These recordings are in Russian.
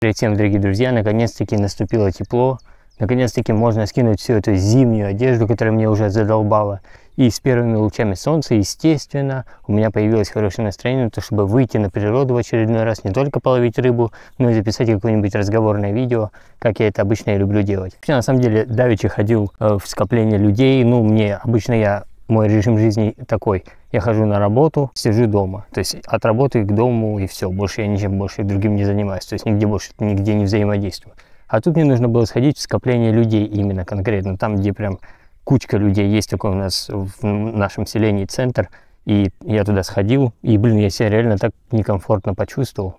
Привет всем, дорогие друзья! Наконец-таки наступило тепло. Наконец-таки можно скинуть всю эту зимнюю одежду, которая мне уже задолбала. И с первыми лучами солнца, естественно, у меня появилось хорошее настроение то, чтобы выйти на природу в очередной раз, не только половить рыбу, но и записать какое-нибудь разговорное видео, как я это обычно и люблю делать. Вообще, на самом деле, давеча ходил э, в скопление людей. Ну, мне обычно я мой режим жизни такой. Я хожу на работу, сижу дома. То есть от работы к дому и все. Больше я ничем больше другим не занимаюсь. То есть нигде больше, нигде не взаимодействую. А тут мне нужно было сходить в скопление людей именно конкретно. Там, где прям кучка людей. Есть такой у нас в нашем селении центр. И я туда сходил. И, блин, я себя реально так некомфортно почувствовал.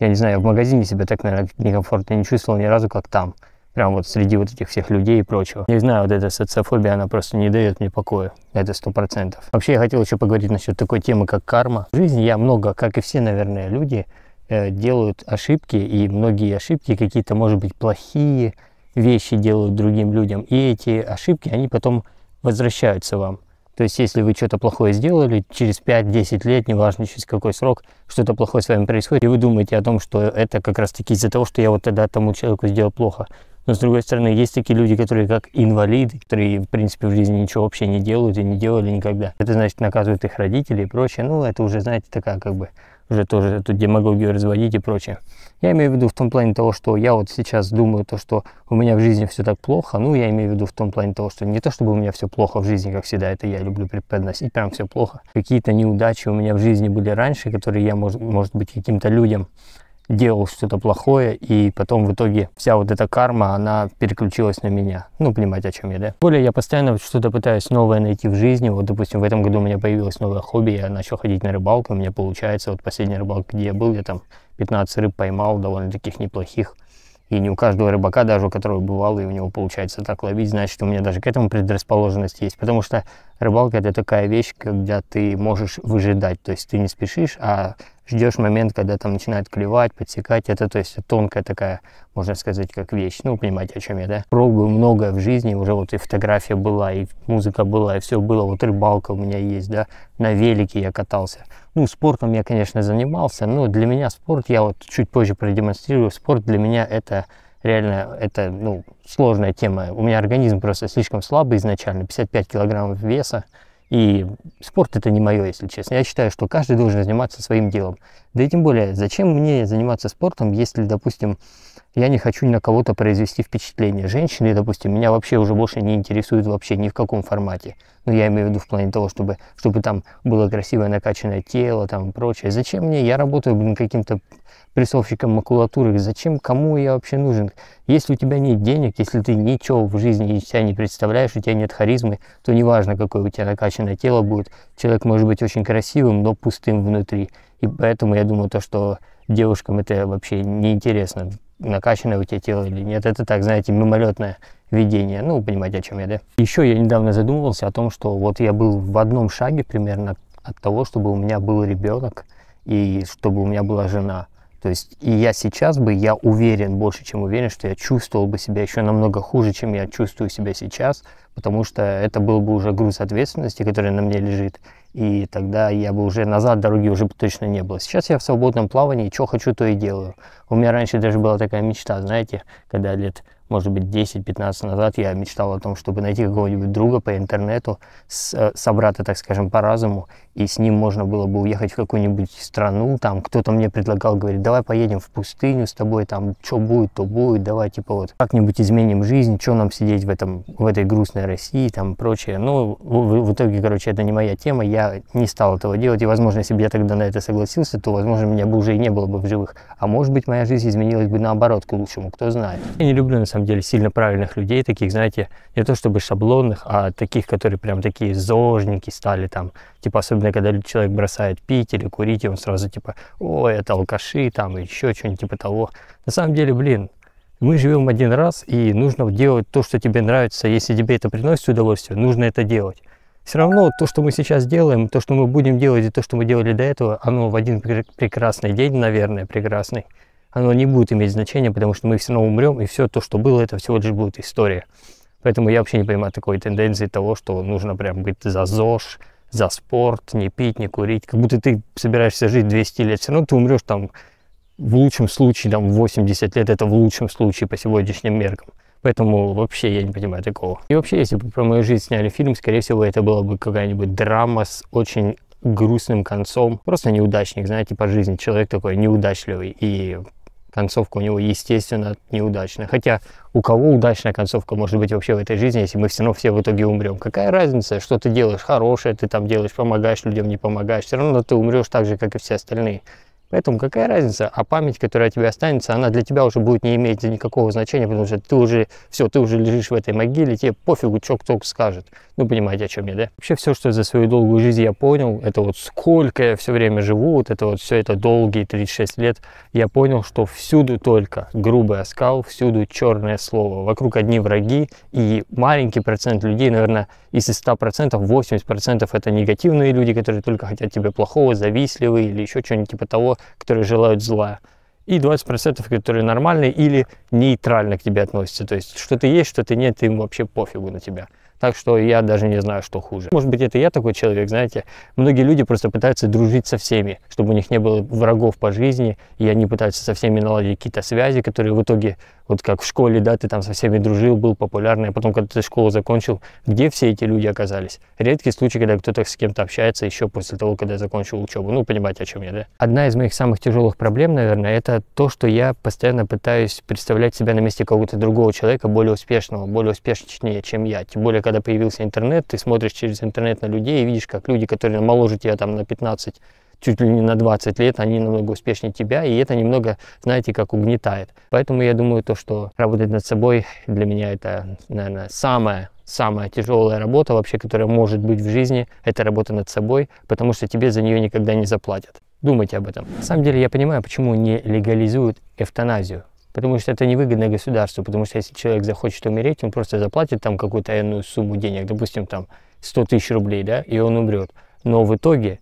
Я не знаю, я в магазине себя так, наверное, некомфортно не чувствовал ни разу, как там. Прям вот среди вот этих всех людей и прочего. Не знаю, вот эта социофобия, она просто не дает мне покоя. Это сто процентов. Вообще, я хотел еще поговорить насчет такой темы, как карма. В жизни я много, как и все, наверное, люди, э, делают ошибки, и многие ошибки какие-то, может быть, плохие вещи делают другим людям. И эти ошибки, они потом возвращаются вам. То есть, если вы что-то плохое сделали, через 5-10 лет, неважно через какой срок, что-то плохое с вами происходит, и вы думаете о том, что это как раз-таки из-за того, что я вот тогда тому человеку сделал плохо. Но, с другой стороны, есть такие люди, которые как инвалиды, которые, в принципе, в жизни ничего вообще не делают и не делали никогда. Это, значит, наказывают их родители и прочее. Ну, это уже, знаете, такая как бы уже тоже эту демагогию разводить и прочее. Я имею в виду в том плане того, что я вот сейчас думаю то, что у меня в жизни все так плохо, ну, я имею в виду в том плане того, что не то, чтобы у меня все плохо в жизни, как всегда, это я люблю преподносить, прям все плохо. Какие-то неудачи у меня в жизни были раньше, которые я, может, может быть, каким-то людям делал что-то плохое, и потом в итоге вся вот эта карма, она переключилась на меня. Ну, понимаете, о чем я, да? Более я постоянно что-то пытаюсь новое найти в жизни. Вот, допустим, в этом году у меня появилось новое хобби, я начал ходить на рыбалку, у меня получается, вот последняя рыбалка, где я был, я там 15 рыб поймал, довольно таких неплохих. И не у каждого рыбака, даже у которого бывало и у него получается так ловить, значит, у меня даже к этому предрасположенность есть. Потому что рыбалка это такая вещь, когда ты можешь выжидать, то есть ты не спешишь, а ждешь момент, когда там начинает клевать, подсекать, это то есть тонкая такая, можно сказать, как вещь, ну, понимаете, о чем я, да? Пробую многое в жизни, уже вот и фотография была, и музыка была, и все было, вот рыбалка у меня есть, да, на велике я катался. Ну, спортом я, конечно, занимался, но для меня спорт, я вот чуть позже продемонстрирую, спорт для меня это реально это ну, сложная тема. У меня организм просто слишком слабый изначально, 55 килограммов веса. И спорт это не мое, если честно. Я считаю, что каждый должен заниматься своим делом. Да и тем более, зачем мне заниматься спортом, если, допустим, я не хочу на кого-то произвести впечатление. Женщины, допустим, меня вообще уже больше не интересуют вообще ни в каком формате. Но ну, я имею в виду в плане того, чтобы, чтобы там было красивое накачанное тело там прочее. Зачем мне? Я работаю, блин, каким-то прессовщиком макулатуры. Зачем, кому я вообще нужен? Если у тебя нет денег, если ты ничего в жизни из себя не представляешь, у тебя нет харизмы, то неважно, какое у тебя накачанное тело будет, человек может быть очень красивым, но пустым внутри. И поэтому я думаю, то, что девушкам это вообще неинтересно, накачанное у тебя тело или нет. Это так, знаете, мимолетное видение. Ну, понимаете, о чем я, да? Еще я недавно задумывался о том, что вот я был в одном шаге примерно от того, чтобы у меня был ребенок и чтобы у меня была жена. То есть и я сейчас бы, я уверен, больше чем уверен, что я чувствовал бы себя еще намного хуже, чем я чувствую себя сейчас, потому что это был бы уже груз ответственности, который на мне лежит, и тогда я бы уже назад дороги уже точно не было. Сейчас я в свободном плавании, что хочу, то и делаю. У меня раньше даже была такая мечта, знаете, когда лет может быть, 10-15 назад я мечтал о том, чтобы найти какого-нибудь друга по интернету, с, э, собрата, так скажем, по разуму, и с ним можно было бы уехать в какую-нибудь страну, там кто-то мне предлагал, говорит, давай поедем в пустыню с тобой, там, что будет, то будет, давай, типа, вот, как-нибудь изменим жизнь, что нам сидеть в, этом, в этой грустной России, там, прочее. Ну в, в итоге, короче, это не моя тема, я не стал этого делать, и, возможно, если бы я тогда на это согласился, то, возможно, меня бы уже и не было бы в живых. А может быть, моя жизнь изменилась бы наоборот, к лучшему, кто знает. Я не люблю, на самом самом деле сильно правильных людей, таких, знаете, не то чтобы шаблонных, а таких, которые прям такие зожники стали там, типа, особенно когда человек бросает пить или курить, и он сразу типа, о, это алкаши, там, еще что-нибудь типа того. На самом деле, блин, мы живем один раз, и нужно делать то, что тебе нравится. Если тебе это приносит удовольствие, нужно это делать. Все равно то, что мы сейчас делаем, то, что мы будем делать, и то, что мы делали до этого, оно в один прекрасный день, наверное, прекрасный, оно не будет иметь значения, потому что мы все равно умрем, и все то, что было, это всего лишь будет история. Поэтому я вообще не понимаю такой тенденции того, что нужно прям быть за ЗОЖ, за спорт, не пить, не курить. Как будто ты собираешься жить 200 лет, все равно ты умрешь там в лучшем случае, там 80 лет, это в лучшем случае по сегодняшним меркам. Поэтому вообще я не понимаю такого. И вообще, если бы про мою жизнь сняли фильм, скорее всего, это была бы какая-нибудь драма с очень грустным концом. Просто неудачник, знаете, по жизни. Человек такой неудачливый. И концовка у него, естественно, неудачная. Хотя у кого удачная концовка может быть вообще в этой жизни, если мы все равно все в итоге умрем? Какая разница, что ты делаешь хорошее, ты там делаешь, помогаешь людям, не помогаешь, все равно ты умрешь так же, как и все остальные. Поэтому какая разница, а память, которая тебе останется, она для тебя уже будет не иметь никакого значения, потому что ты уже, все, ты уже лежишь в этой могиле, тебе пофигу, чок кто скажет. Ну, понимаете, о чем я, да? Вообще все, что за свою долгую жизнь я понял, это вот сколько я все время живу, вот это вот все это долгие 36 лет, я понял, что всюду только грубый оскал, всюду черное слово, вокруг одни враги, и маленький процент людей, наверное, из 100%, 80% это негативные люди, которые только хотят тебе плохого, завистливые или еще что-нибудь типа того, которые желают зла, и 20%, которые нормальные или нейтрально к тебе относятся. То есть, что ты есть, что ты нет, им вообще пофигу на тебя. Так что я даже не знаю, что хуже. Может быть, это я такой человек, знаете. Многие люди просто пытаются дружить со всеми, чтобы у них не было врагов по жизни, и они пытаются со всеми наладить какие-то связи, которые в итоге, вот как в школе, да, ты там со всеми дружил, был популярный, а потом, когда ты школу закончил, где все эти люди оказались? Редкий случай, когда кто-то с кем-то общается еще после того, когда закончил учебу. Ну, понимаете, о чем я, да? Одна из моих самых тяжелых проблем, наверное, это то, что я постоянно пытаюсь представлять себя на месте какого-то другого человека, более успешного, более успешнее, чем я. Тем более, когда когда появился интернет, ты смотришь через интернет на людей и видишь, как люди, которые моложе тебя там на 15, чуть ли не на 20 лет, они намного успешнее тебя, и это немного, знаете, как угнетает. Поэтому я думаю, то, что работать над собой для меня это, наверное, самое самая тяжелая работа вообще, которая может быть в жизни, это работа над собой, потому что тебе за нее никогда не заплатят. Думайте об этом. На самом деле я понимаю, почему не легализуют эвтаназию потому что это невыгодно государству, потому что если человек захочет умереть, он просто заплатит там какую-то иную сумму денег, допустим, там 100 тысяч рублей, да, и он умрет. Но в итоге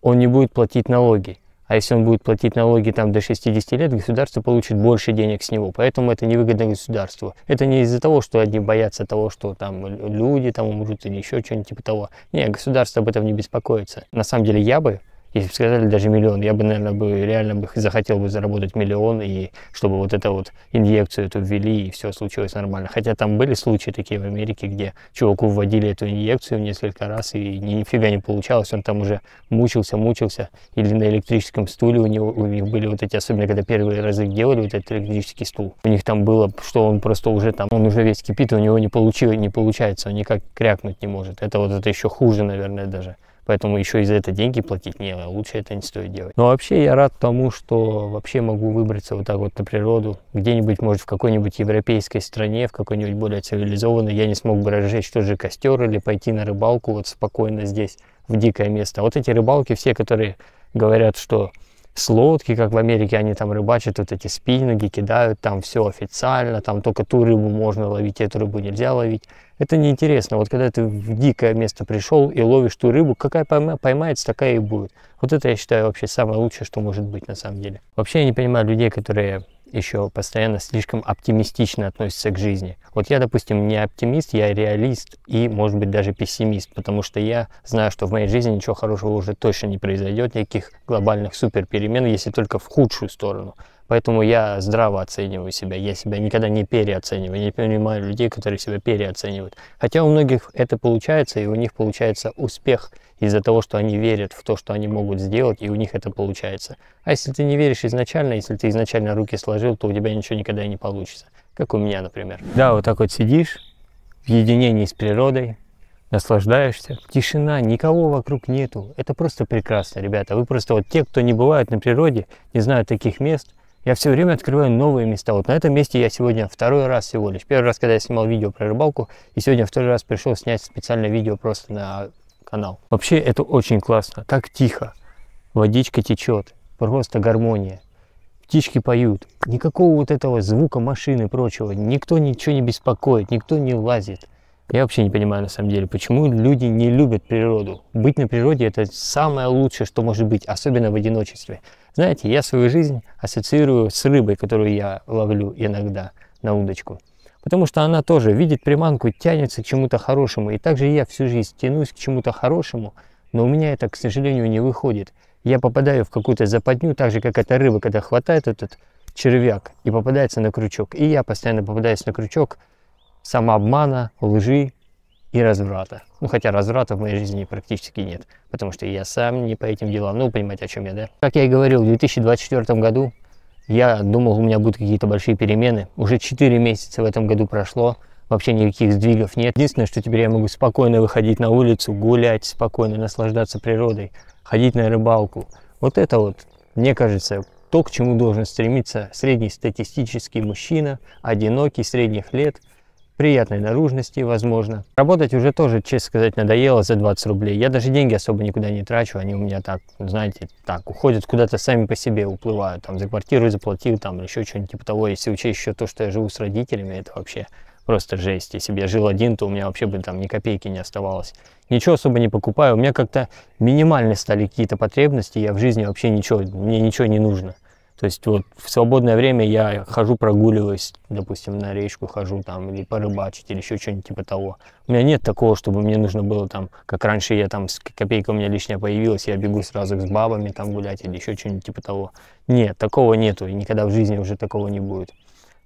он не будет платить налоги. А если он будет платить налоги там до 60 лет, государство получит больше денег с него. Поэтому это невыгодно государству. Это не из-за того, что они боятся того, что там люди там умрут или еще что-нибудь типа того. Нет, государство об этом не беспокоится. На самом деле я бы если бы сказали даже миллион, я бы, наверное, бы, реально бы захотел бы заработать миллион, и чтобы вот это вот инъекцию эту ввели, и все случилось нормально. Хотя там были случаи такие в Америке, где чуваку вводили эту инъекцию несколько раз, и ни, нифига не получалось, он там уже мучился, мучился, или на электрическом стуле у, него, у них были вот эти, особенно когда первые разы делали вот этот электрический стул, у них там было, что он просто уже там, он уже весь кипит, у него не, получилось, не получается, он никак крякнуть не может. Это вот это еще хуже, наверное, даже. Поэтому еще и за это деньги платить не а лучше это не стоит делать. Но вообще я рад тому, что вообще могу выбраться вот так вот на природу. Где-нибудь, может, в какой-нибудь европейской стране, в какой-нибудь более цивилизованной, я не смог бы разжечь тот же костер или пойти на рыбалку вот спокойно здесь, в дикое место. А вот эти рыбалки все, которые говорят, что с лодки, как в Америке они там рыбачат, вот эти спиннинги кидают, там все официально, там только ту рыбу можно ловить, эту рыбу нельзя ловить. Это неинтересно. Вот когда ты в дикое место пришел и ловишь ту рыбу, какая поймается, такая и будет. Вот это, я считаю, вообще самое лучшее, что может быть на самом деле. Вообще я не понимаю людей, которые еще постоянно слишком оптимистично относится к жизни. Вот я, допустим, не оптимист, я реалист и, может быть, даже пессимист, потому что я знаю, что в моей жизни ничего хорошего уже точно не произойдет, никаких глобальных суперперемен, если только в худшую сторону. Поэтому я здраво оцениваю себя, я себя никогда не переоцениваю, не понимаю людей, которые себя переоценивают. Хотя у многих это получается, и у них получается успех – из-за того, что они верят в то, что они могут сделать, и у них это получается. А если ты не веришь изначально, если ты изначально руки сложил, то у тебя ничего никогда не получится. Как у меня, например. Да, вот так вот сидишь в единении с природой, наслаждаешься. Тишина, никого вокруг нету. Это просто прекрасно, ребята. Вы просто вот те, кто не бывает на природе, не знают таких мест, я все время открываю новые места. Вот на этом месте я сегодня второй раз всего лишь. Первый раз, когда я снимал видео про рыбалку, и сегодня второй раз пришел снять специальное видео просто на канал. Вообще это очень классно, так тихо. Водичка течет, просто гармония. Птички поют. Никакого вот этого звука машины и прочего. Никто ничего не беспокоит, никто не лазит. Я вообще не понимаю на самом деле, почему люди не любят природу. Быть на природе это самое лучшее, что может быть, особенно в одиночестве. Знаете, я свою жизнь ассоциирую с рыбой, которую я ловлю иногда на удочку потому что она тоже видит приманку, тянется к чему-то хорошему. И также я всю жизнь тянусь к чему-то хорошему, но у меня это, к сожалению, не выходит. Я попадаю в какую-то западню, так же, как эта рыба, когда хватает этот червяк и попадается на крючок. И я постоянно попадаюсь на крючок самообмана, лжи и разврата. Ну, хотя разврата в моей жизни практически нет, потому что я сам не по этим делам. Ну, понимаете, о чем я, да? Как я и говорил, в 2024 году я думал, у меня будут какие-то большие перемены. Уже 4 месяца в этом году прошло, вообще никаких сдвигов нет. Единственное, что теперь я могу спокойно выходить на улицу, гулять спокойно, наслаждаться природой, ходить на рыбалку. Вот это вот, мне кажется, то, к чему должен стремиться среднестатистический мужчина, одинокий, средних лет – приятной наружности, возможно. Работать уже тоже, честно сказать, надоело за 20 рублей. Я даже деньги особо никуда не трачу, они у меня так, знаете, так, уходят куда-то сами по себе, уплывают. Там за квартиру заплатил, там еще что-нибудь типа того. Если учесть еще то, что я живу с родителями, это вообще просто жесть. Если бы я жил один, то у меня вообще бы там ни копейки не оставалось. Ничего особо не покупаю. У меня как-то минимальны стали какие-то потребности. Я в жизни вообще ничего, мне ничего не нужно. То есть вот в свободное время я хожу, прогуливаюсь, допустим, на речку хожу там, или порыбачить, или еще что-нибудь типа того. У меня нет такого, чтобы мне нужно было там, как раньше я там, копейка у меня лишняя появилась, я бегу сразу с бабами там гулять, или еще что-нибудь типа того. Нет, такого нету, и никогда в жизни уже такого не будет.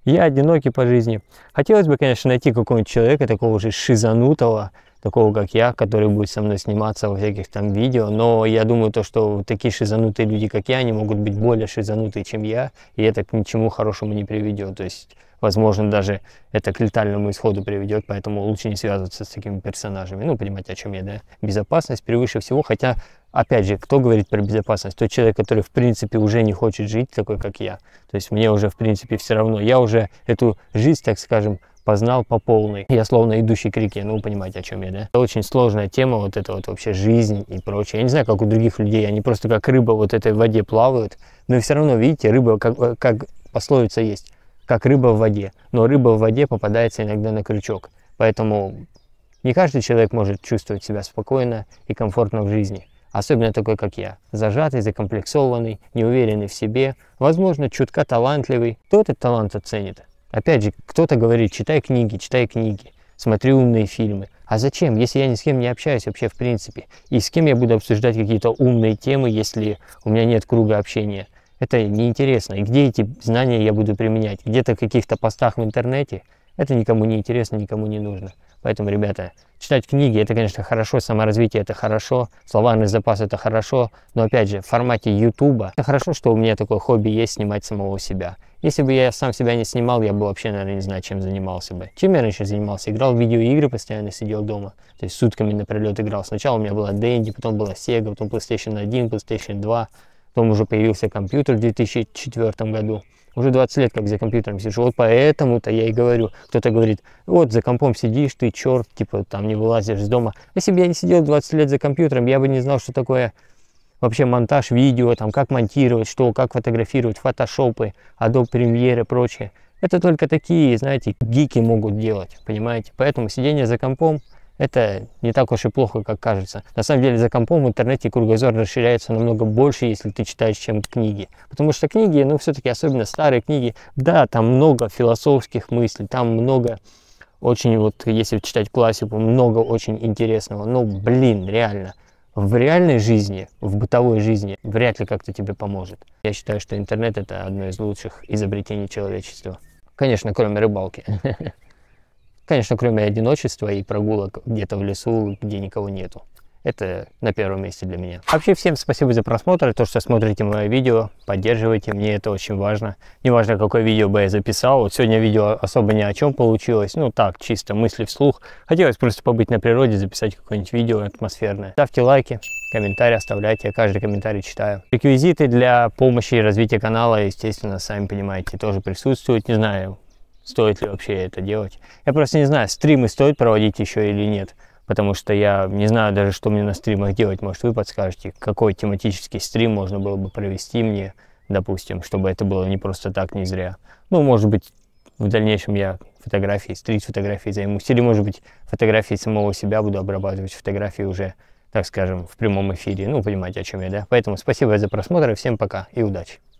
Я одинокий по жизни. Хотелось бы, конечно, найти какого-нибудь человека, такого же шизанутого, такого, как я, который будет со мной сниматься во всяких там видео. Но я думаю, то, что такие шизанутые люди, как я, они могут быть более шизанутые, чем я, и это к ничему хорошему не приведет. То есть, возможно, даже это к летальному исходу приведет, поэтому лучше не связываться с такими персонажами. Ну, понимаете, о чем я, да? Безопасность превыше всего, хотя, опять же, кто говорит про безопасность? Тот человек, который, в принципе, уже не хочет жить, такой, как я. То есть, мне уже, в принципе, все равно. Я уже эту жизнь, так скажем, познал по полной. Я словно идущий к реке, ну, вы понимаете, о чем я, да? Это очень сложная тема, вот это вот вообще жизнь и прочее. Я не знаю, как у других людей, они просто как рыба вот этой в воде плавают, но все равно, видите, рыба, как, э, как пословица есть, как рыба в воде, но рыба в воде попадается иногда на крючок. Поэтому не каждый человек может чувствовать себя спокойно и комфортно в жизни. Особенно такой, как я. Зажатый, закомплексованный, неуверенный в себе, возможно, чутка талантливый. Кто этот талант оценит? Опять же, кто-то говорит, читай книги, читай книги, смотри умные фильмы. А зачем, если я ни с кем не общаюсь вообще в принципе? И с кем я буду обсуждать какие-то умные темы, если у меня нет круга общения? Это неинтересно. И где эти знания я буду применять? Где-то в каких-то постах в интернете – это никому не интересно, никому не нужно. Поэтому, ребята, читать книги, это, конечно, хорошо, саморазвитие это хорошо, словарный запас это хорошо, но, опять же, в формате Ютуба это хорошо, что у меня такое хобби есть снимать самого себя. Если бы я сам себя не снимал, я бы вообще, наверное, не знаю, чем занимался бы. Чем я раньше занимался? Играл в видеоигры, постоянно сидел дома. То есть сутками напролет играл. Сначала у меня была Dendy, потом была Sega, потом PlayStation 1, PlayStation 2. Потом уже появился компьютер в 2004 году. Уже 20 лет как за компьютером сижу. Вот поэтому-то я и говорю. Кто-то говорит, вот за компом сидишь, ты черт, типа там не вылазишь из дома. Если бы я не сидел 20 лет за компьютером, я бы не знал, что такое вообще монтаж видео, там как монтировать, что, как фотографировать, фотошопы, Adobe Premiere и прочее. Это только такие, знаете, гики могут делать, понимаете? Поэтому сидение за компом – это не так уж и плохо, как кажется. На самом деле за компом в интернете кругозор расширяется намного больше, если ты читаешь, чем книги. Потому что книги, ну все-таки особенно старые книги, да, там много философских мыслей, там много очень вот, если читать классику, много очень интересного. Но, блин, реально, в реальной жизни, в бытовой жизни вряд ли как-то тебе поможет. Я считаю, что интернет это одно из лучших изобретений человечества. Конечно, кроме рыбалки. Конечно, кроме одиночества и прогулок где-то в лесу, где никого нету. Это на первом месте для меня. Вообще, всем спасибо за просмотр, то, что смотрите мое видео, поддерживайте, мне это очень важно. Неважно, какое видео бы я записал, вот сегодня видео особо ни о чем получилось, ну так, чисто мысли вслух. Хотелось просто побыть на природе, записать какое-нибудь видео атмосферное. Ставьте лайки, комментарии оставляйте, я каждый комментарий читаю. Реквизиты для помощи и развития канала, естественно, сами понимаете, тоже присутствуют, не знаю, стоит ли вообще это делать. Я просто не знаю, стримы стоит проводить еще или нет, потому что я не знаю даже, что мне на стримах делать. Может, вы подскажете, какой тематический стрим можно было бы провести мне, допустим, чтобы это было не просто так, не зря. Ну, может быть, в дальнейшем я фотографии, стрит фотографии займусь, или, может быть, фотографии самого себя буду обрабатывать, фотографии уже, так скажем, в прямом эфире. Ну, понимаете, о чем я, да? Поэтому спасибо за просмотр, и всем пока и удачи!